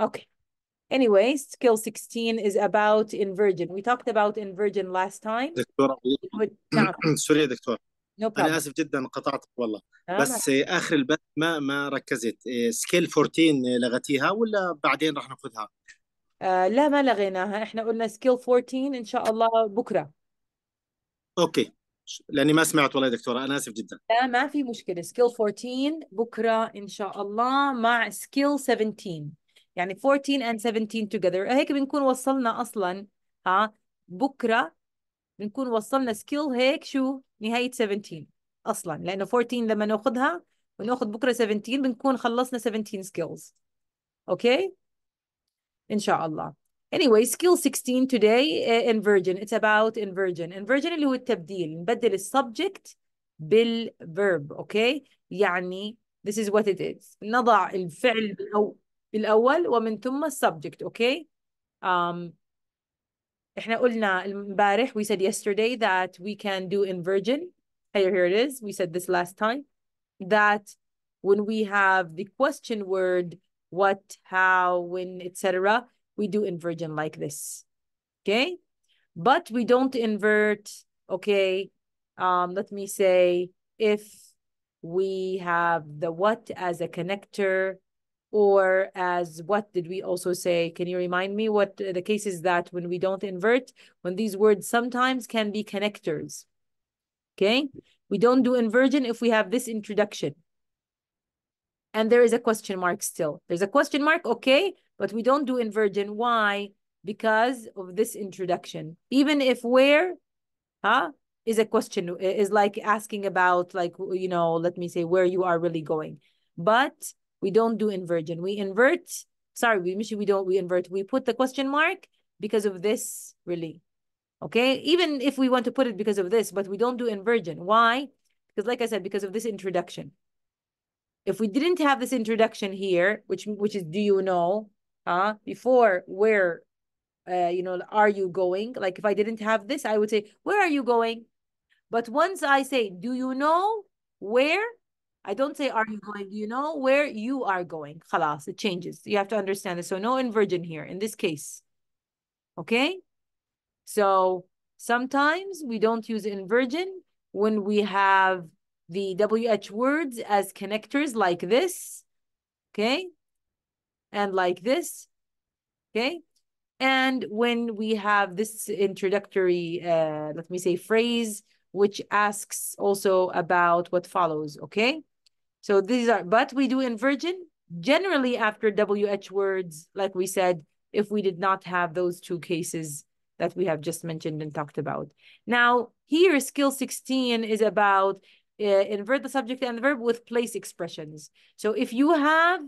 Okay. Anyway, skill 16 is about inversion. We talked about inversion last time. دكتورة سوري دكتور no problem. انا اسف جدا قطعتك والله بس اخر البث ما ما ركزت سكيل إيه، 14 لغتيها ولا بعدين راح ناخذها؟ آه لا ما لغيناها احنا قلنا سكيل 14 ان شاء الله بكره اوكي لاني ما سمعت والله يا دكتوره انا اسف جدا لا ما في مشكله سكيل 14 بكره ان شاء الله مع سكيل 17 يعني 14 and 17 together هيك بنكون وصلنا أصلا ها بكرة بنكون وصلنا سكيل هيك شو نهاية 17 أصلا لأنه 14 لما ناخذها وناخذ بكرة 17 بنكون خلصنا 17 skills أوكي okay? إن شاء الله Anyway, skill 16 today uh, inversion. It's about inversion. Inversion اللي هو التبديل. نبدل السبجكت بالverb, okay? يعني this is what it is. نضع الفعل أو بالأول ومن ثم السبجكت okay um, احنا قلنا امبارح we said yesterday that we can do inversion here, here it is we said this last time that when we have the question word what how when etc we do inversion like this okay but we don't invert okay um let me say if we have the what as a connector or as what did we also say? Can you remind me what the case is that when we don't invert, when these words sometimes can be connectors, okay? We don't do inversion if we have this introduction. And there is a question mark still. There's a question mark, okay, but we don't do inversion. Why? Because of this introduction. Even if where, huh, is a question, is like asking about like, you know, let me say where you are really going. But we don't do inversion. We invert, sorry, we we don't, we invert. We put the question mark because of this really. Okay, even if we want to put it because of this, but we don't do inversion. Why? Because like I said, because of this introduction. If we didn't have this introduction here, which which is do you know, huh? Before where, uh, you know, are you going? Like if I didn't have this, I would say, where are you going? But once I say, do you know where? I don't say, are you going? You know where you are going. Khalas, it changes. You have to understand this. So no inversion here in this case. Okay? So sometimes we don't use inversion when we have the WH words as connectors like this. Okay? And like this. Okay? And when we have this introductory, uh, let me say, phrase, which asks also about what follows, okay? So these are, but we do in virgin generally after WH words, like we said, if we did not have those two cases that we have just mentioned and talked about. Now, here, skill 16 is about uh, invert the subject and the verb with place expressions. So if you have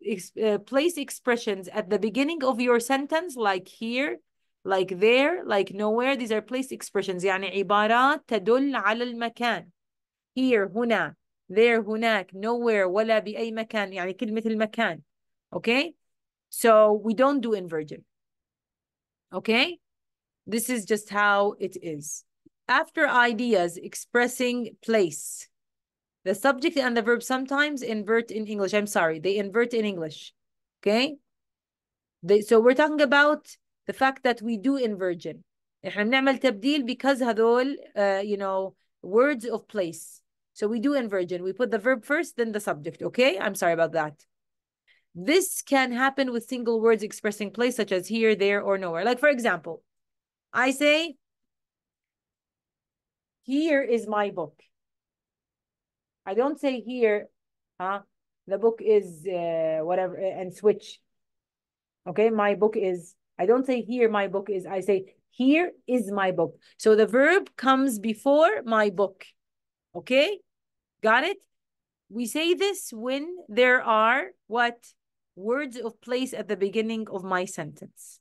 ex uh, place expressions at the beginning of your sentence, like here, like there, like nowhere, these are place expressions. يعني عبارات تدل على المكان. Here, هنا, there هناك nowhere ولا بأي مكان يعني كلمة المكان okay so we don't do inversion okay this is just how it is after ideas expressing place the subject and the verb sometimes invert in English I'm sorry they invert in English okay they, so we're talking about the fact that we do inversion احنا تبديل because هذول uh, you know words of place so we do inversion. We put the verb first, then the subject, okay? I'm sorry about that. This can happen with single words expressing place, such as here, there, or nowhere. Like, for example, I say, here is my book. I don't say here, huh? The book is uh, whatever, uh, and switch. Okay, my book is, I don't say here my book is, I say here is my book. So the verb comes before my book. Okay, Got it? We say this when there are what? Words of place at the beginning of my sentence.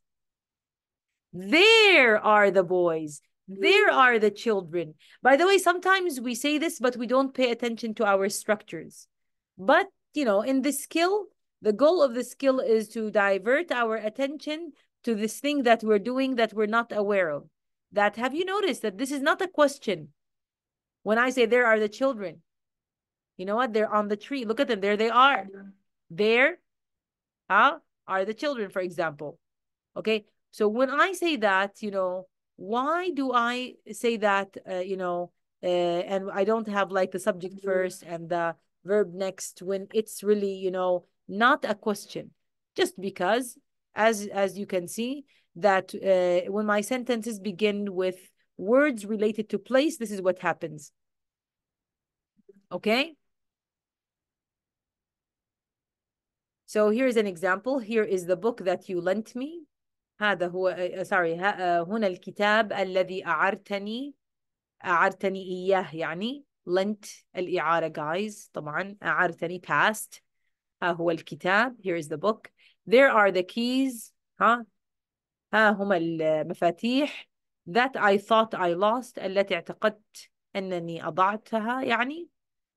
There are the boys. There mm. are the children. By the way, sometimes we say this, but we don't pay attention to our structures. But, you know, in this skill, the goal of the skill is to divert our attention to this thing that we're doing that we're not aware of. That have you noticed that this is not a question? When I say there are the children, you know what? They're on the tree. Look at them. There they are. There huh, are the children, for example. Okay. So when I say that, you know, why do I say that, uh, you know, uh, and I don't have like the subject mm-hmm. first and the verb next when it's really, you know, not a question. Just because, as as you can see, that uh, when my sentences begin with words related to place, this is what happens. Okay? So here's an example. Here is the book that you lent me. هذا هو sorry هنا الكتاب الذي أعرتني أعرتني إياه يعني lent الإعارة guys طبعا أعرتني past ها هو الكتاب here is the book there are the keys ها ها هما المفاتيح that I thought I lost التي اعتقدت أنني أضعتها يعني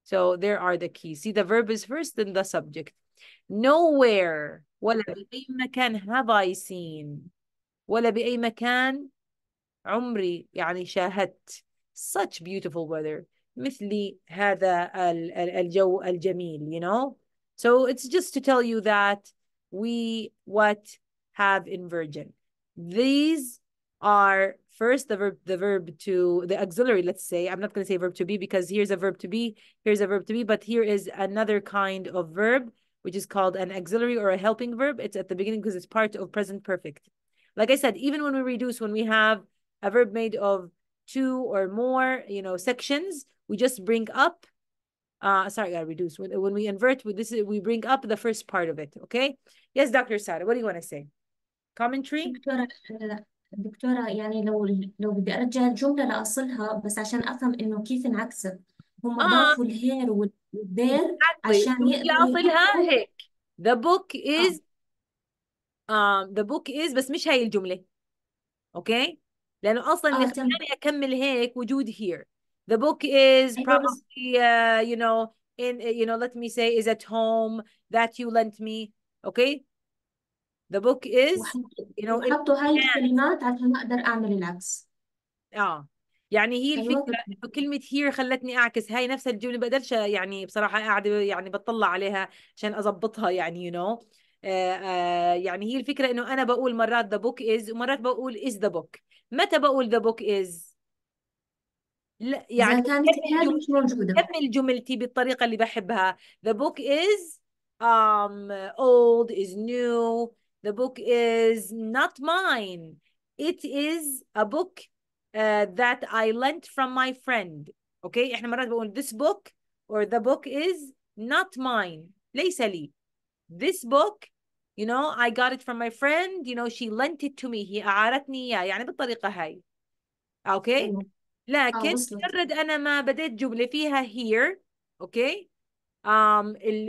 so there are the keys see the verb is first then the subject nowhere ولا بأي مكان have I seen ولا بأي مكان عمري يعني شاهدت such beautiful weather مثل هذا الجو الجميل you know so it's just to tell you that we what have in virgin these are first the verb the verb to the auxiliary let's say i'm not going to say verb to be because here's a verb to be here's a verb to be but here is another kind of verb which is called an auxiliary or a helping verb. It's at the beginning because it's part of present perfect. Like I said, even when we reduce, when we have a verb made of two or more, you know, sections, we just bring up, uh, sorry, I gotta reduce. When, when we invert, we, this is, we bring up the first part of it, okay? Yes, Dr. Sara, what do you want to say? Commentary? دكتورة يعني لو لو بدي أرجع الجملة لأصلها بس عشان أفهم إنه كيف انعكست هم اه ضافوا الهير والدير عشان يقدروا يقفلها هيك the book is آه. um, the book is بس مش هاي الجملة اوكي لأنه أصلا اللي آه خلاني أكمل هيك وجود here the book is probably uh, you know in you know let me say is at home that you lent me okay the book is you know حطوا هاي الكلمات عشان أقدر أعمل العكس اه يعني هي الفكره كلمه هير خلتني اعكس هاي نفس الجمله بقدرش يعني بصراحه قاعده يعني بطلع عليها عشان اظبطها يعني يو you نو know. آه آه يعني هي الفكره انه انا بقول مرات ذا بوك از ومرات بقول از ذا بوك متى بقول ذا بوك از لا يعني كانت مش موجوده كمل جملتي بالطريقه اللي بحبها the book is um old is new the book is not mine it is a book uh, that I lent from my friend Okay, احنا مرات بقول this book or the book is not mine ليس لي this book you know I got it from my friend you know she lent it to me هي أعارتني إياه يعني بالطريقة هاي Okay. لكن مجرد أنا ما بديت جملة فيها here Okay. um,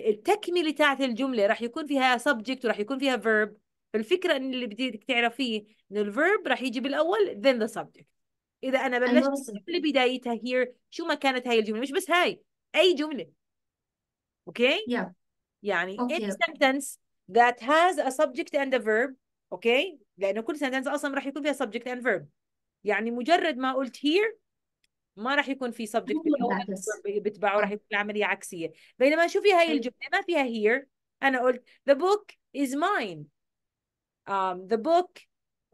التكملة تاعت الجملة راح يكون فيها subject وراح يكون فيها verb الفكرة إن اللي بدك تعرفيه إنه الverb راح يجي بالأول then the subject اذا انا بلشت من بدايتها هير شو ما كانت هاي الجمله مش بس هاي اي جمله اوكي okay? yeah. يعني okay. Oh, any sentence that has a subject and a verb اوكي okay? لانه كل sentence اصلا راح يكون فيها subject and verb يعني مجرد ما قلت here ما راح يكون في subject بتبعه راح يكون العمليه عكسيه بينما شوفي هاي الجمله ما فيها here انا قلت the book is mine um, the book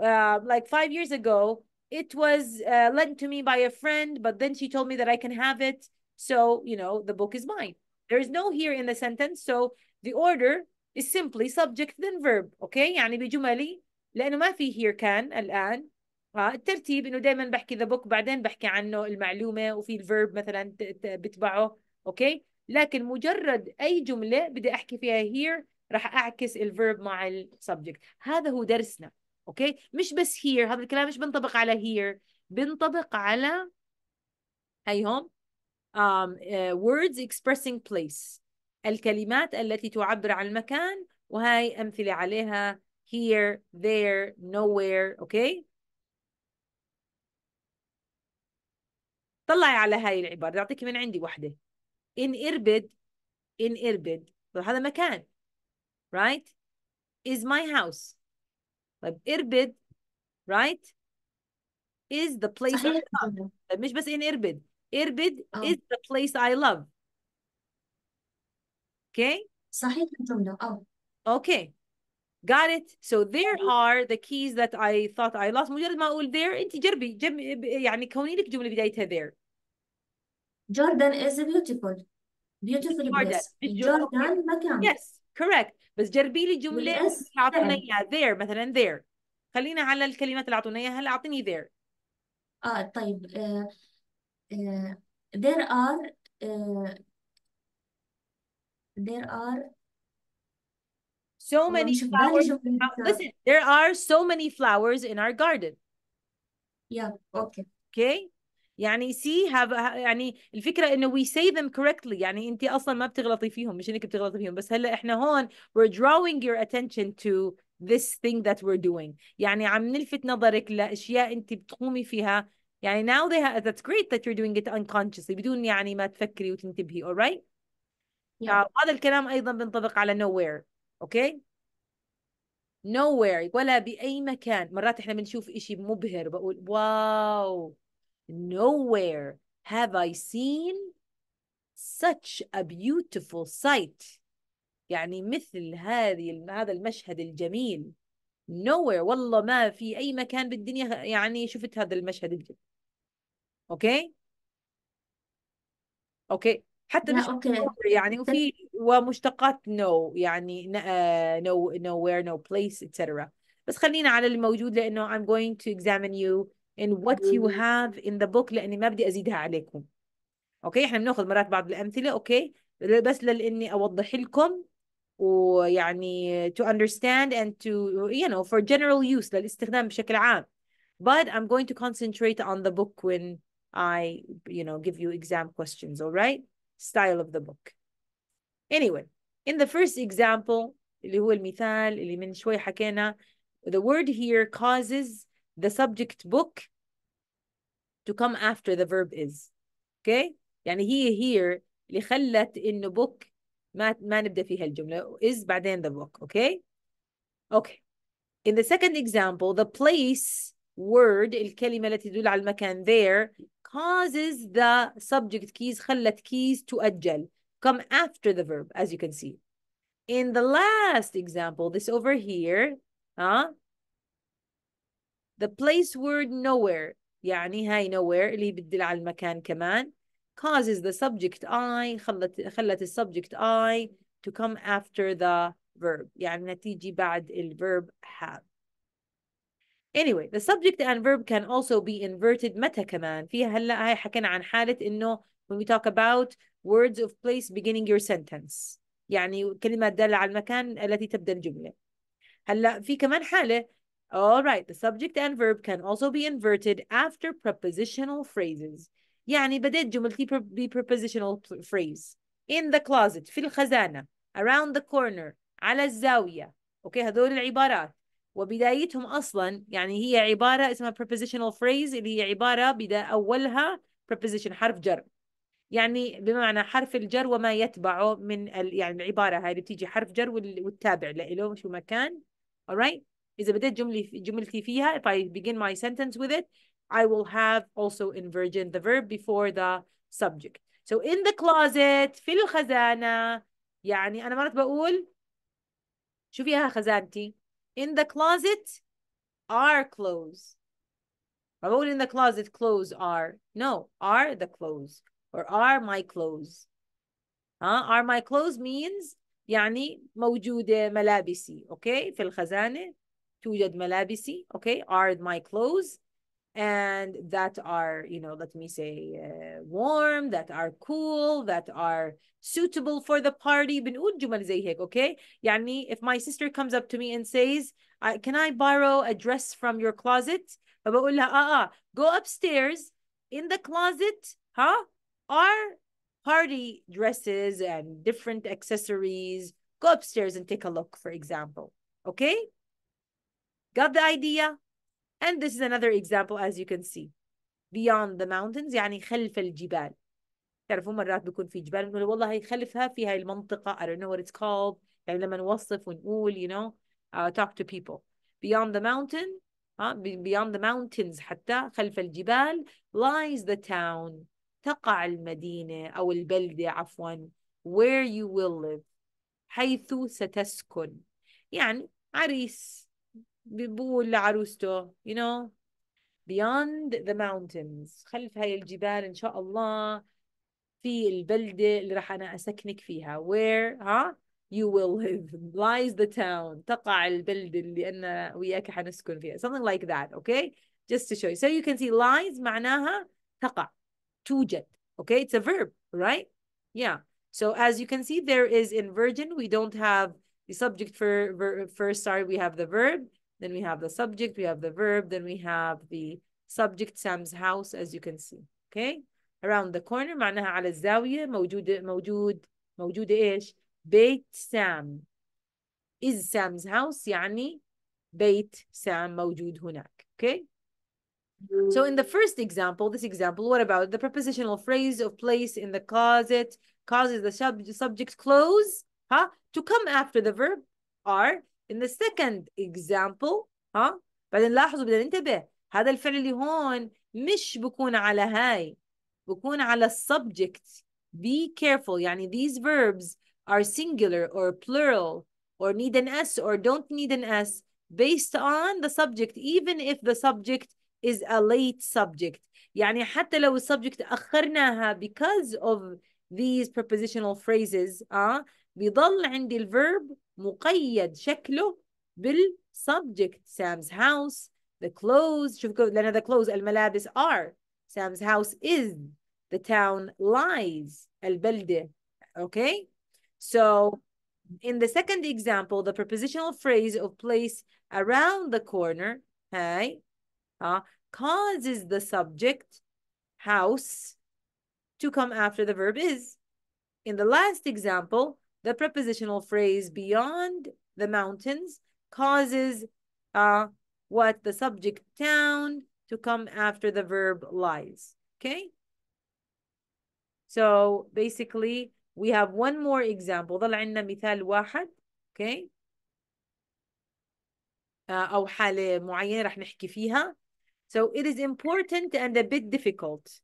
uh, like five years ago it was uh, lent to me by a friend, but then she told me that I can have it. So, you know, the book is mine. There is no here in the sentence. So the order is simply subject then verb. Okay, يعني بجملي لأنه ما في here can الآن. آه الترتيب إنه دائما بحكي the book بعدين بحكي عنه المعلومة وفي الفيرب مثلا بتبعه. Okay? لكن مجرد أي جملة بدي أحكي فيها here راح أعكس الفيرب مع السبجكت هذا هو درسنا اوكي مش بس here هذا الكلام مش بنطبق على here بنطبق على هون um, uh, words expressing place الكلمات التي تعبر عن المكان وهاي أمثلة عليها here there nowhere اوكي طلعي على هاي العبارة أعطيك من عندي واحدة in in إربد هذا مكان right is my house طيب اربد right is the place صحيح. I love طيب مش بس ان اربد اربد is the place I love okay صحيح الجملة اه okay Got it. So there are the keys that I thought I lost. مجرد ما أقول there أنت جربي جم... يعني كوني لك جملة بدايتها there. Jordan is beautiful beautiful place. Jordan, Jordan مكان. Yes, correct. بس جربي لي جمله اعطونا اياها there مثلا there خلينا على الكلمات اللي اعطونا اياها هلا اعطيني there اه طيب ذير ار there are there are so many flowers. Listen, there are so many flowers in our garden. Yeah, okay. Okay. يعني سي هاف يعني الفكره انه وي سي ذم كوركتلي يعني انت اصلا ما بتغلطي فيهم مش انك بتغلطي فيهم بس هلا احنا هون we're drawing your attention to this thing that we're doing يعني عم نلفت نظرك لاشياء انت بتقومي فيها يعني now they have, that's great that you're doing it unconsciously بدون يعني ما تفكري وتنتبهي alright yeah. آه، هذا الكلام ايضا بينطبق على nowhere اوكي okay? nowhere ولا باي مكان مرات احنا بنشوف اشي مبهر بقول واو Nowhere have I seen such a beautiful sight يعني مثل هذه هذا المشهد الجميل nowhere والله ما في أي مكان بالدنيا يعني شفت هذا المشهد الجميل أوكي أوكي حتى مش أوكي. يعني وفي ومشتقات no يعني آه، no nowhere no place etc بس خلينا على الموجود لأنه I'm going to examine you in what you mm-hmm. have in the book لاني ما بدي ازيدها عليكم اوكي احنا بناخذ مرات بعض الامثله اوكي بس لاني اوضح لكم ويعني to understand and to you know for general use للاستخدام بشكل عام but I'm going to concentrate on the book when I you know give you exam questions all right style of the book anyway in the first example اللي هو المثال اللي من شوي حكينا the word here causes the subject book to come after the verb is okay يعني هي here اللي خلت انه book ما ما نبدا فيها الجمله is بعدين the book okay okay in the second example the place word الكلمه التي تدل على المكان there causes the subject keys خلت keys تؤجل come after the verb as you can see in the last example this over here huh the place word nowhere يعني هاي nowhere اللي بتدل على المكان كمان causes the subject I خلت خلت subject I to come after the verb يعني تيجي بعد الverb have Anyway, the subject and verb can also be inverted متى كمان فيها هلا هاي حكينا عن حالة إنه when we talk about words of place beginning your sentence يعني كلمة تدل على المكان التي تبدأ الجملة هلا في كمان حالة All right, the subject and verb can also be inverted after prepositional phrases. يعني بدأت جملتي ب prepositional phrase. In the closet, في الخزانة, around the corner, على الزاوية. Okay, هذول العبارات وبدايتهم أصلا يعني هي عبارة اسمها prepositional phrase اللي هي عبارة بدا أولها preposition حرف جر. يعني بمعنى حرف الجر وما يتبعه من ال... يعني العبارة هاي اللي بتيجي حرف جر والتابع له شو مكان. Alright إذا بديت جملي جملتي فيها if I begin my sentence with it I will have also inversion, the verb before the subject so in the closet في الخزانة يعني أنا مرات بقول شو فيها خزانتي in the closet are clothes بقول in the closet clothes are no are the clothes or are my clothes huh? are my clothes means يعني موجودة ملابسي okay? في الخزانة توجد ملابسي okay are my clothes and that are you know let me say uh, warm that are cool that are suitable for the party بنقول جمل زي هيك okay يعني if my sister comes up to me and says can I borrow a dress from your closet فبقول لها اه go upstairs in the closet huh are party dresses and different accessories go upstairs and take a look for example okay Got the idea? And this is another example as you can see. Beyond the mountains يعني خلف الجبال. تعرفون مرات بيكون في جبال بنقول والله هي خلفها في هاي المنطقة I don't know what it's called يعني لما نوصف ونقول you know uh, talk to people. Beyond the mountain ها uh, beyond the mountains حتى خلف الجبال lies the town تقع المدينة أو البلدة عفوا where you will live حيث ستسكن يعني عريس بيقول لعروسته you know beyond the mountains خلف هاي الجبال إن شاء الله في البلدة اللي راح أنا أسكنك فيها where ها you will live lies the town تقع البلدة اللي أنا وياك حنسكن فيها something like that okay just to show you so you can see lies معناها تقع توجد okay it's a verb right yeah so as you can see there is inversion. we don't have the subject for, for first sorry we have the verb then we have the subject, we have the verb, then we have the subject Sam's house as you can see. Okay? Around the corner معناها على الزاوية موجود موجود موجود ايش؟ بيت سام. Is Sam's house يعني بيت سام موجود هناك. Okay? So in the first example, this example, what about the prepositional phrase of place in the closet causes the sub subject clothes huh, to come after the verb are in the second example ها بعدين لاحظوا بدنا ننتبه هذا الفعل اللي هون مش بكون على هاي بكون على subject be careful يعني these verbs are singular or plural or need an S or don't need an S based on the subject even if the subject is a late subject يعني حتى لو subject أخرناها because of these prepositional phrases are بيضل عندي الverb مقيد شكله بالsubject Sam's house the clothes شوف لأن the clothes الملابس are Sam's house is the town lies البلدة okay so in the second example the prepositional phrase of place around the corner hey uh, causes the subject house to come after the verb is. In the last example, the prepositional phrase beyond the mountains causes uh, what the subject town to come after the verb lies, okay? So basically, we have one more example. ضل عندنا مثال واحد, okay? Uh, أو حالة معينة رح نحكي فيها. So it is important and a bit difficult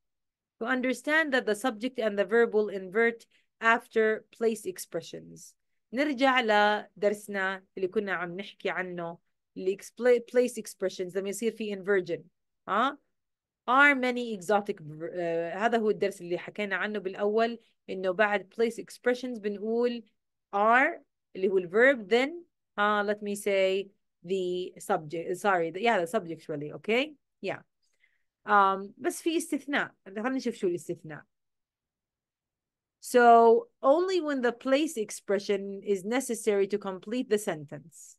to understand that the subject and the verb will invert after place expressions نرجع لدرسنا اللي كنا عم نحكي عنه place expressions لما يصير في inversion ها are many exotic uh, هذا هو الدرس اللي حكينا عنه بالأول إنه بعد place expressions بنقول are اللي هو الverb then ها uh, let me say the subject sorry the, yeah the subject really okay yeah um, بس في استثناء خلينا نشوف شو الاستثناء So only when the place expression is necessary to complete the sentence.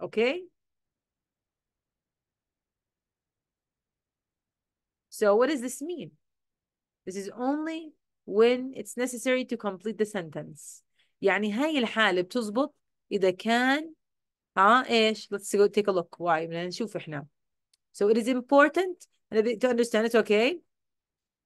Okay? So what does this mean? This is only when it's necessary to complete the sentence. يعني هاي الحالة بتزبط إذا كان ها إيش؟ Let's go take a look. Why؟ بدنا نشوف إحنا. So it is important to understand it, okay?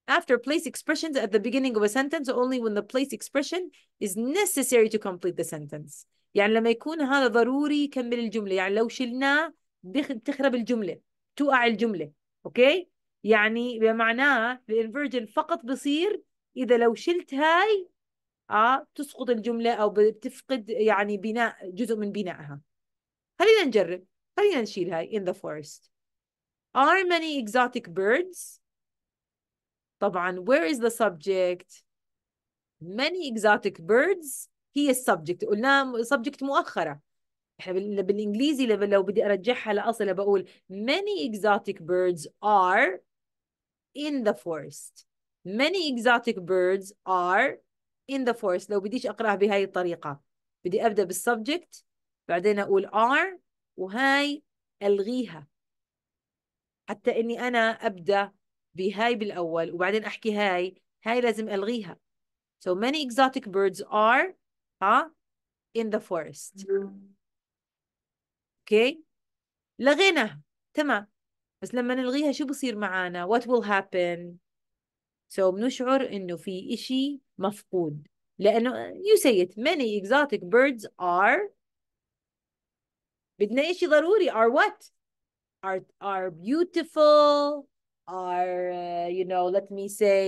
After place expressions at the beginning of a sentence only when the place expression is necessary to complete the sentence. يعني لما يكون هذا ضروري يكمل الجملة يعني لو شلناه بتخرب الجملة توقع الجملة اوكي يعني بمعناه الانفرجن فقط بصير اذا لو شلت هاي اه تسقط الجملة او بتفقد يعني بناء جزء من بنائها خلينا نجرب خلينا نشيل هاي in the forest Are many exotic birds? طبعا where is the subject? Many exotic birds هي السبجكت قلناها سبجكت مؤخرة احنا بالانجليزي لو بدي ارجعها لاصلها بقول many exotic birds are in the forest many exotic birds are in the forest لو بديش اقراها بهاي الطريقة بدي ابدا بالسبجكت بعدين اقول are وهاي الغيها حتى اني انا ابدا بهاي بالاول وبعدين احكي هاي هاي لازم الغيها so many exotic birds are ها in the forest اوكي okay. لغيناها تمام بس لما نلغيها شو بصير معانا what will happen so بنشعر انه في اشي مفقود لانه you say it many exotic birds are بدنا اشي ضروري are what are are beautiful are uh, you know let me say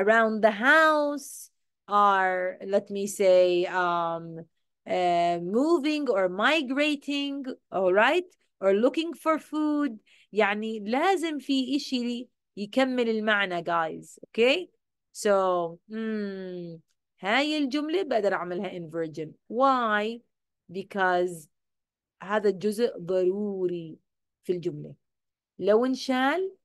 around the house are let me say um uh, moving or migrating all right or looking for food يعني لازم في إشي يكمل المعنى guys okay so mm, هاي الجملة بقدر أعملها inversion why because هذا الجزء ضروري في الجملة لو انشال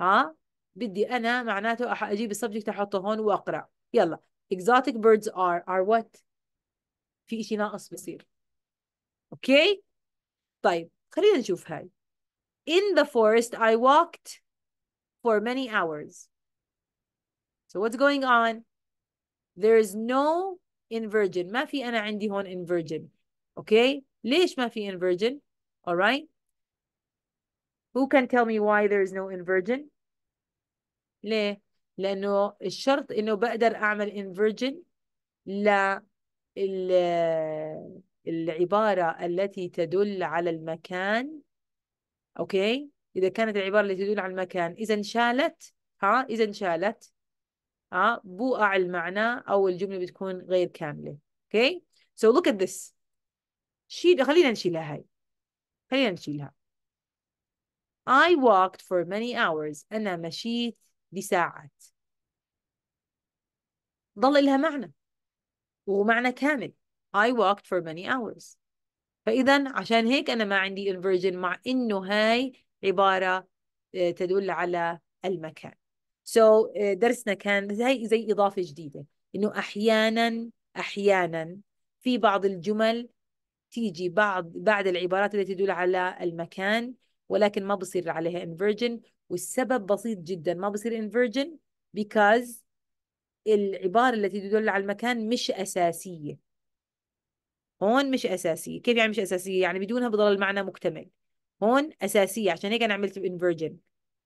ها بدي أنا معناته أجيب السبجكت أحطه هون وأقرأ يلا exotic birds are are what في إشي ناقص بصير أوكي طيب خلينا نشوف هاي in the forest I walked for many hours so what's going on there is no inversion ما في أنا عندي هون inversion أوكي ليش ما في inversion alright Who can tell me why there is no inversion? ليه؟ لأنه الشرط إنه بقدر أعمل inversion ل العبارة التي تدل على المكان أوكي؟ إذا كانت العبارة التي تدل على المكان إذا انشالت ها إذا انشالت ها بوقع المعنى أو الجملة بتكون غير كاملة أوكي؟ So look at this شيل خلينا نشيلها هاي خلينا نشيلها I walked for many hours أنا مشيت لساعات ضل لها معنى ومعنى كامل I walked for many hours فإذا عشان هيك أنا ما عندي inversion مع إنه هاي عبارة آه، تدل على المكان so آه، درسنا كان زي زي إضافة جديدة إنه أحيانا أحيانا في بعض الجمل تيجي بعض بعد العبارات التي تدل على المكان ولكن ما بصير عليها inversion والسبب بسيط جدا ما بصير inversion because العبارة التي تدل على المكان مش أساسية هون مش أساسية كيف يعني مش أساسية يعني بدونها بضل المعنى مكتمل هون أساسية عشان هيك أنا عملت inversion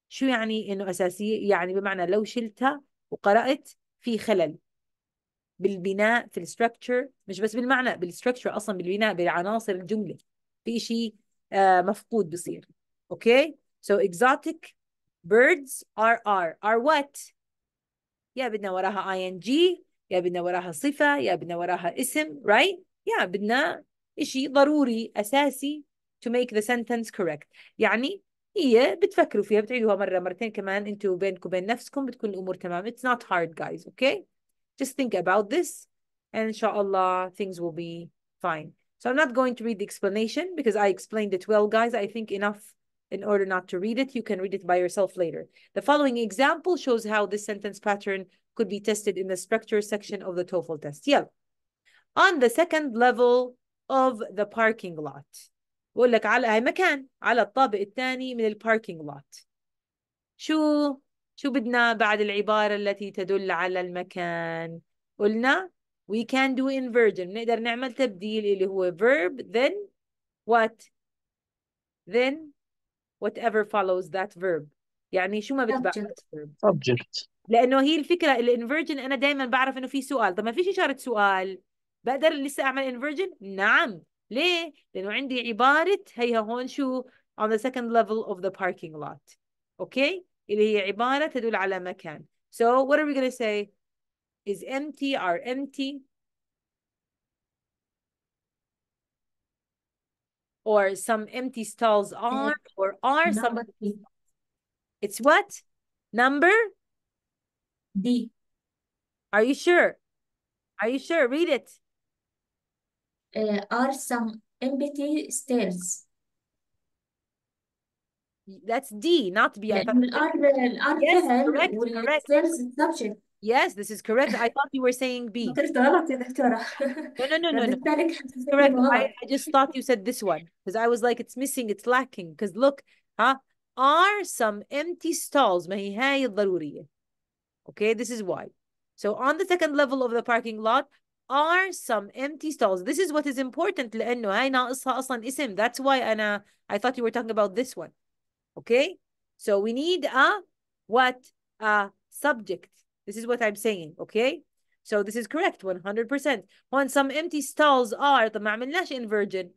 شو يعني إنه أساسية يعني بمعنى لو شلتها وقرأت في خلل بالبناء في الستركتشر مش بس بالمعنى بالستركتشر أصلا بالبناء بالعناصر الجملة في شيء آه مفقود بصير Okay, so exotic birds are are are what? يا بدنا وراها ing يا بدنا وراها صفة يا بدنا وراها اسم right? يا بدنا إشي ضروري أساسي to make the sentence correct يعني هي بتفكروا فيها بتعيدوها مرة مرتين كمان انتوا بينكم وبين نفسكم بتكون الأمور تمام it's not hard guys okay just think about this and inshallah things will be fine so I'm not going to read the explanation because I explained it well guys I think enough in order not to read it. You can read it by yourself later. The following example shows how this sentence pattern could be tested in the structure section of the TOEFL test. Yeah. On the second level of the parking lot. بقول لك على هاي مكان على الطابق الثاني من الباركينج لوت. شو شو بدنا بعد العبارة التي تدل على المكان؟ قلنا we can do inversion بنقدر نعمل تبديل اللي هو verb then what then whatever follows that verb يعني شو ما بتبع object. لانه هي الفكره الانفرجن انا دائما بعرف انه في سؤال طب ما فيش إشارة سؤال بقدر لسه اعمل انفرجن نعم ليه لانه عندي عبارة. هيها هون شو on the second level of the parking lot okay? اللي هي عبارة تدل على مكان so what are we going to say is empty are empty or some empty stalls are or are some it's what number d are you sure are you sure read it uh, are some empty stairs that's D, not B. Yeah, are, are, are yes, correct, correct. Stairs subject. Yes, this is correct. I thought you were saying B. No, no, no, no. no. correct. I, I just thought you said this one because I was like, it's missing, it's lacking. Because look, huh? Are some empty stalls? ما هي هاي الضرورية. Okay, this is why. So on the second level of the parking lot are some empty stalls. This is what is important لأنه هاي ناقصها أصلا اسم. That's why أنا I thought you were talking about this one. Okay? So we need a what? A subject. This is what I'm saying, okay? So this is correct 100%. When some empty stalls are طب ما عملناش inversion.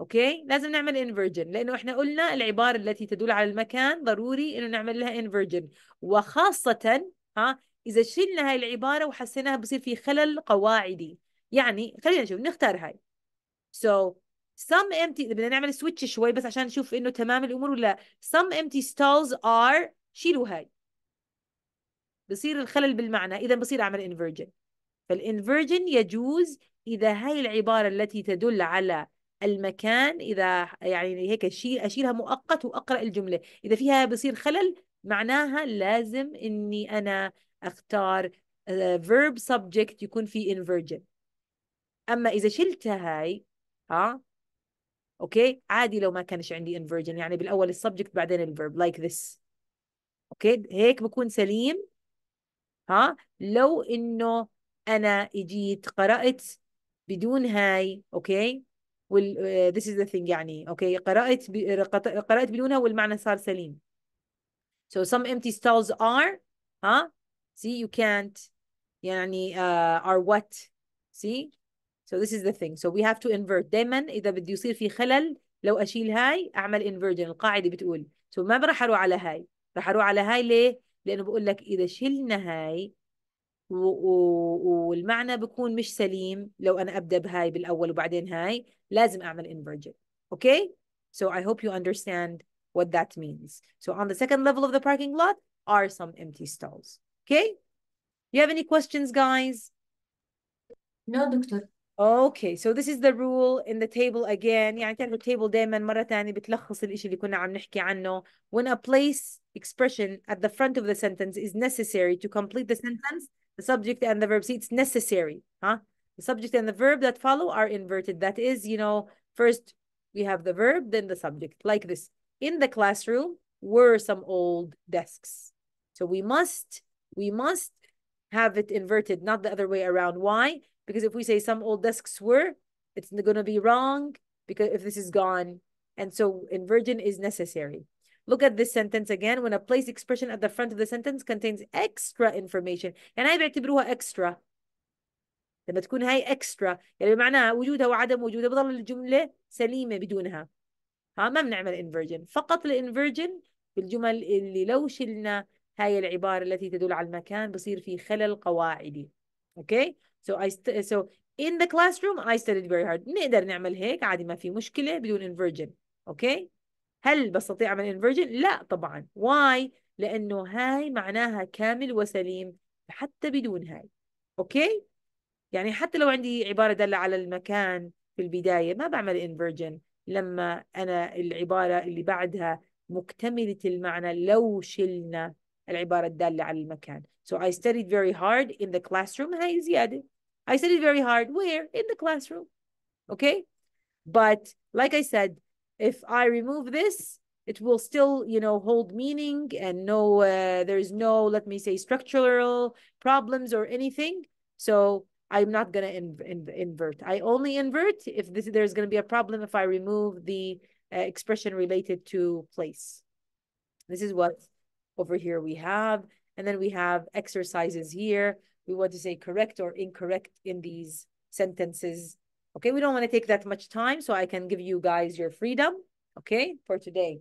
Okay? لازم نعمل inversion. لانه احنا قلنا العباره التي تدل على المكان ضروري انه نعمل لها inversion. وخاصه ها اذا شلنا هاي العباره وحسيناها بصير في خلل قواعدي يعني خلينا نشوف نختار هاي so some empty بدنا نعمل سويتش شوي بس عشان نشوف انه تمام الامور ولا some empty stalls are شيلوا هاي بصير الخلل بالمعنى إذا بصير أعمل إنفرجن فالإنفرجن يجوز إذا هاي العبارة التي تدل على المكان إذا يعني هيك أشيلها مؤقت وأقرأ الجملة إذا فيها بصير خلل معناها لازم إني أنا أختار فيرب آه، سبجكت يكون في انفرجن أما إذا شلتها هاي ها أوكي عادي لو ما كانش عندي انفرجن يعني بالأول السبجكت بعدين الفيرب لايك ذس أوكي هيك بكون سليم ها لو انه انا اجيت قرات بدون هاي اوكي وال ذس آه، this is the thing يعني اوكي قرات ب... قرات بدونها والمعنى صار سليم so some empty stalls are ها see you can't يعني uh, are what see so this is the thing so we have to invert دائما اذا بده يصير في خلل لو اشيل هاي اعمل inversion القاعده بتقول so ما راح اروح على هاي راح اروح على هاي ليه لأنه بقول لك إذا شلنا هاي و... و... والمعنى بكون مش سليم لو أنا أبدأ بهاي بالأول وبعدين هاي لازم أعمل invergent okay so I hope you understand what that means so on the second level of the parking lot are some empty stalls okay you have any questions guys no doctor اوكي سو ذس از ذا رول ان ذا تيبل اجين يعني تعرفوا التيبل دائما مره ثانيه بتلخص الشيء اللي كنا عم نحكي عنه when a place expression at the front of the sentence is necessary to complete the sentence the subject and the verb see it's necessary huh the subject and the verb that follow are inverted that is you know first we have the verb then the subject like this in the classroom were some old desks so we must we must have it inverted not the other way around why because if we say some old desks were, it's going to be wrong because if this is gone. And so inversion is necessary. Look at this sentence again. When a place expression at the front of the sentence contains extra information, and يعني هاي بيعتبروها extra. لما تكون هاي extra يعني معناها وجودها وعدم وجودها بضل الجملة سليمة بدونها. ها ما بنعمل inversion، فقط الانفرجن بالجمل اللي لو شلنا هاي العبارة التي تدل على المكان بصير في خلل قواعدي. اوكي؟ So I so in the classroom I studied very hard نقدر نعمل هيك عادي ما في مشكلة بدون inversion اوكي okay? هل بستطيع اعمل inversion لا طبعا why لأنه هاي معناها كامل وسليم حتى بدون هاي اوكي okay? يعني حتى لو عندي عبارة دالة على المكان في البداية ما بعمل inversion لما أنا العبارة اللي بعدها مكتملة المعنى لو شلنا العبارة الدالة على المكان. So I studied very hard in the classroom هاي زيادة. I said it very hard. Where? In the classroom. Okay. But like I said, if I remove this, it will still, you know, hold meaning and no, uh, there's no, let me say, structural problems or anything. So I'm not going to in, in, invert. I only invert if this, there's going to be a problem if I remove the uh, expression related to place. This is what over here we have. And then we have exercises here we want to say correct or incorrect in these sentences. Okay, we don't want to take that much time, so I can give you guys your freedom, okay, for today.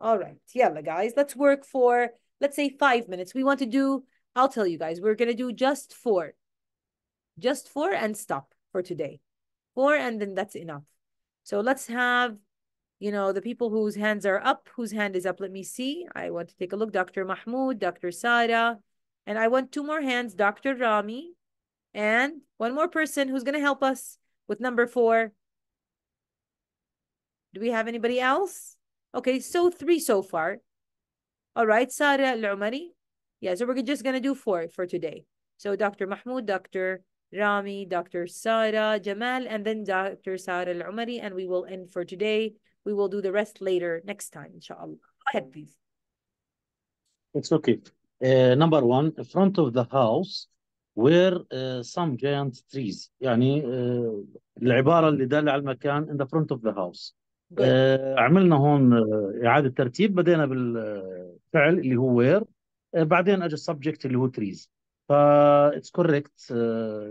All right, yeah, guys, let's work for, let's say five minutes. We want to do, I'll tell you guys, we're going to do just four. Just four and stop for today. Four and then that's enough. So let's have, you know, the people whose hands are up, whose hand is up. Let me see. I want to take a look. Dr. Mahmoud, Dr. Sada, and I want two more hands, Dr. Rami, and one more person who's going to help us with number four. Do we have anybody else? Okay, so three so far. All right, Sara Al-Umari. Yeah, so we're just going to do four for today. So Dr. Mahmoud, Dr. Rami, Dr. Sara Jamal, and then Dr. Sara Al-Umari, and we will end for today. We will do the rest later next time, inshallah. Go ahead, please. It's okay. نمبر 1 فرونت front of the house سام آه، some تريز trees يعني آه، العبارة اللي دالة على المكان in the front of the house آه، عملنا هون إعادة ترتيب بدينا بالفعل اللي هو uh, بعدين اجى السبجكت اللي هو تريز فا اتس كوريكت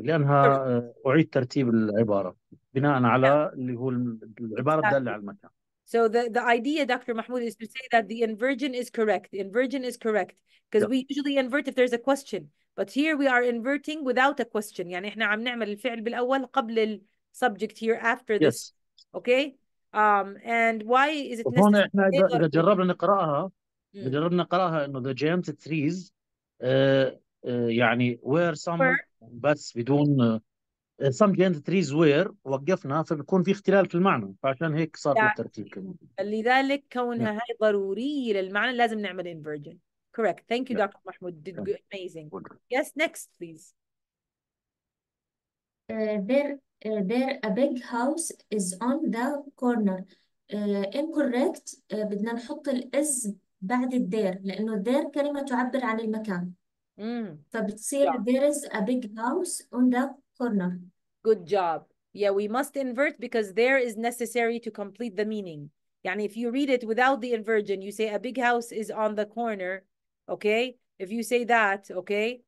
لانها اعيد ترتيب العباره بناء على اللي هو العباره الداله على المكان So the, the idea, Dr. Mahmoud, is to say that the inversion is correct. The inversion is correct because yeah. we usually invert if there's a question. But here we are inverting without a question. يعني احنا عم نعمل الفعل بالأول قبل subject here after this. Yes. Okay? Um, and why is it necessary? هنا احنا إذا جربنا نقرأها إذا hmm. جربنا نقرأها إنه the giant trees uh, uh, يعني where some were. بس بدون some جينت تريز وير وقفنا فبيكون في اختلال في المعنى فعشان هيك صار في يعني الترتيب كمان لذلك كونها نعم. هاي ضروريه للمعنى لازم نعمل انفرجن correct thank you دكتور Dr. did good amazing yes next please uh, there uh, there a big house is on the corner uh, incorrect uh, بدنا نحط الاز بعد الدير لانه الدير كلمه تعبر عن المكان mm. فبتصير yeah. there is a big house on the Good job. Yeah, we must invert because there is necessary to complete the meaning. And if you read it without the inversion, you say a big house is on the corner, okay? If you say that, okay,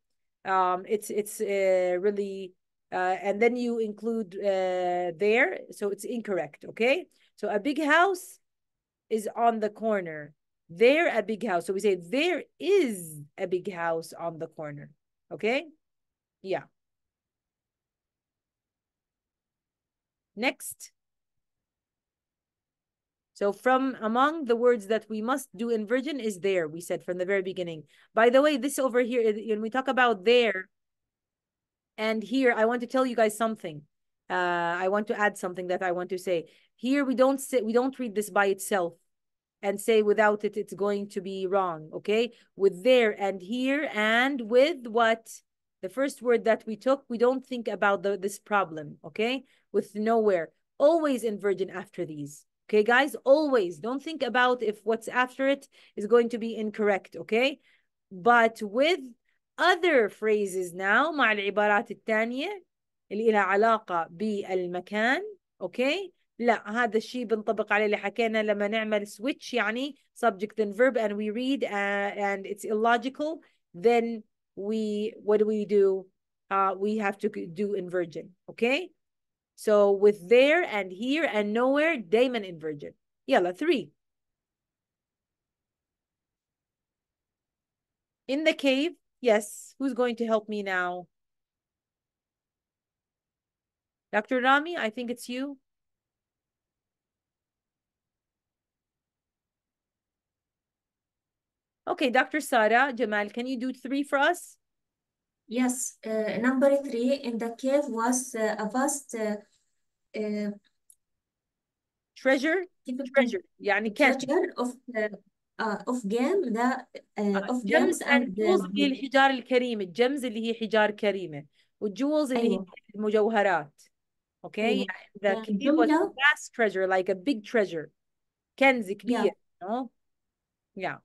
um, it's it's uh, really, uh, and then you include uh, there, so it's incorrect, okay? So a big house is on the corner. There a big house. So we say there is a big house on the corner, okay? Yeah. Next. So from among the words that we must do in virgin is there, we said from the very beginning. By the way, this over here, when we talk about there and here, I want to tell you guys something. Uh, I want to add something that I want to say. Here we don't say, we don't read this by itself and say without it, it's going to be wrong, okay? With there and here and with what? The first word that we took, we don't think about the, this problem, okay? with nowhere. Always virgin after these. Okay, guys, always don't think about if what's after it is going to be incorrect. Okay, but with other phrases now مع العبارات الثانية اللي لها علاقة بالمكان okay, لا هذا الشيء بنطبق عليه اللي حكينا لما نعمل switch يعني subject and verb and we read uh, and it's illogical then we what do we do uh, we have to do inversion okay so with there and here and nowhere, daemon invergent. Yalla, three. In the cave, yes. Who's going to help me now? Dr. Rami, I think it's you. Okay, Dr. Sara, Jamal, can you do three for us? Yes, uh, number three, in the cave was uh, a vast uh, uh treasure, treasure, يعني treasure of uh, of game the uh, of gems and jewels The. الحجار الكريمة الجمز اللي هي حجار كريمة والجولز اللي هي المجوهرات اوكي يعني the cave was a vast treasure like a big treasure كنز كبير yeah.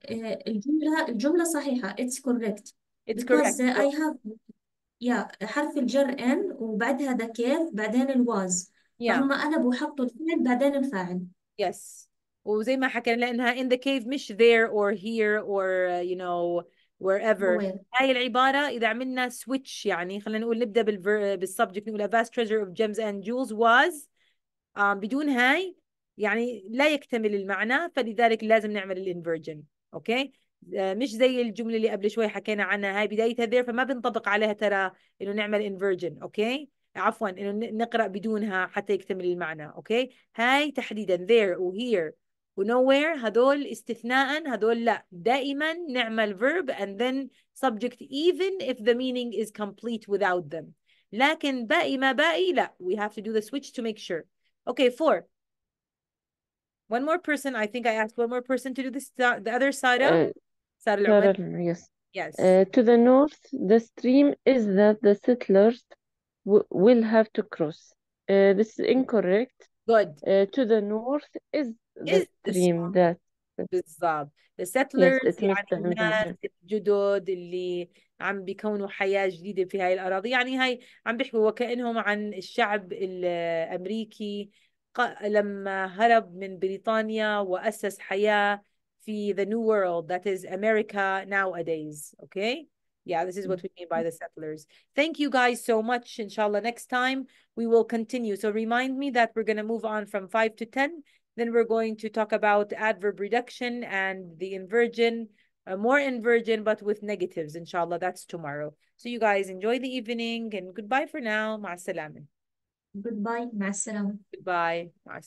الجملة الجملة صحيحة it's correct It's because correct. Uh, I have yeah حرف الجر ان وبعدها the كيف بعدين ال was yeah. فهم قلبوا حطوا الفعل بعدين الفاعل yes وزي ما حكينا لانها in the cave مش there or here or uh, you know wherever وين. هاي العبارة إذا عملنا switch يعني خلينا نقول نبدأ بالver subject نقول a vast treasure of gems and jewels was um, بدون هاي يعني لا يكتمل المعنى فلذلك لازم نعمل الانفرجن اوكي مش زي الجمله اللي قبل شوي حكينا عنها هاي بدايتها there فما بنطبق عليها ترى انه نعمل inversion اوكي عفوا انه نقرا بدونها حتى يكتمل المعنى اوكي هاي تحديدا there وhere ونوير هذول استثناء هذول لا دائما نعمل verb and then subject even if the meaning is complete without them لكن باقي ما باقي لا we have to do the switch to make sure okay four one more person I think I asked one more person to do this the other side of صار العمال yes yes uh, to the north the stream is that the settlers will have to cross uh, this is incorrect good uh, to the north is the is stream that بالضبط the settlers yes, يعني الناس الجدد اللي عم بيكونوا حياة جديدة في هاي الأراضي يعني هاي عم بيحكوا وكأنهم عن الشعب الأمريكي لما هرب من بريطانيا وأسس حياة في the new world that is America nowadays okay yeah this is what we mean by the settlers thank you guys so much inshallah next time we will continue so remind me that we're going to move on from 5 to 10 then we're going to talk about adverb reduction and the inversion uh, more inversion but with negatives inshallah that's tomorrow so you guys enjoy the evening and goodbye for now ma goodbye ma goodbye ma